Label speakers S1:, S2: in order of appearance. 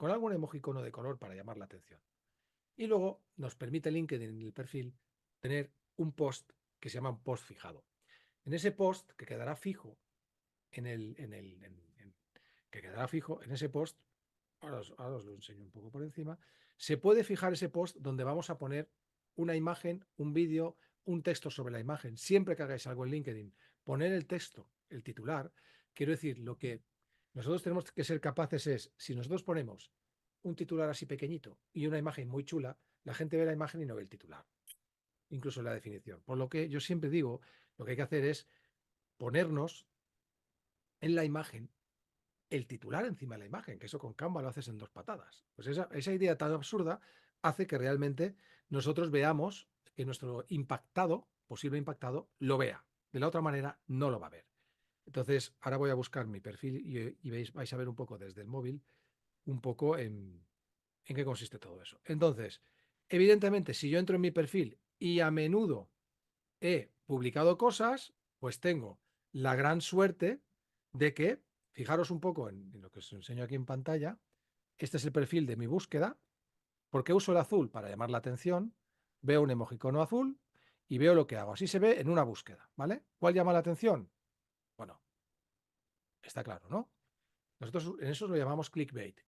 S1: con algún emojicono de color para llamar la atención. Y luego nos permite LinkedIn en el perfil tener un post que se llama un post fijado. En ese post que quedará fijo en el, en el que quedará fijo en ese post, ahora os lo enseño un poco por encima, se puede fijar ese post donde vamos a poner una imagen, un vídeo, un texto sobre la imagen. Siempre que hagáis algo en LinkedIn, poner el texto, el titular, quiero decir, lo que nosotros tenemos que ser capaces es, si nosotros ponemos un titular así pequeñito y una imagen muy chula, la gente ve la imagen y no ve el titular, incluso la definición. Por lo que yo siempre digo, lo que hay que hacer es ponernos en la imagen el titular encima de la imagen, que eso con Canva lo haces en dos patadas. Pues esa idea tan absurda hace que realmente nosotros veamos que nuestro impactado, posible impactado, lo vea. De la otra manera, no lo va a ver. Entonces, ahora voy a buscar mi perfil eh, y, veis, vais a ver un poco desde el móvil, un poco en, qué consiste todo eso. Entonces, evidentemente, si yo entro en mi perfil y a menudo he publicado cosas, pues tengo la gran suerte de que, fijaros un poco en, lo que os enseño aquí en pantalla, este es el perfil de mi búsqueda, porque uso el azul para llamar la atención, veo un emojicono azul y veo lo que hago. Así se ve en una búsqueda, ¿vale? ¿Cuál llama la atención? Bueno, Está claro, ¿no? Nosotros en eso lo llamamos clickbait.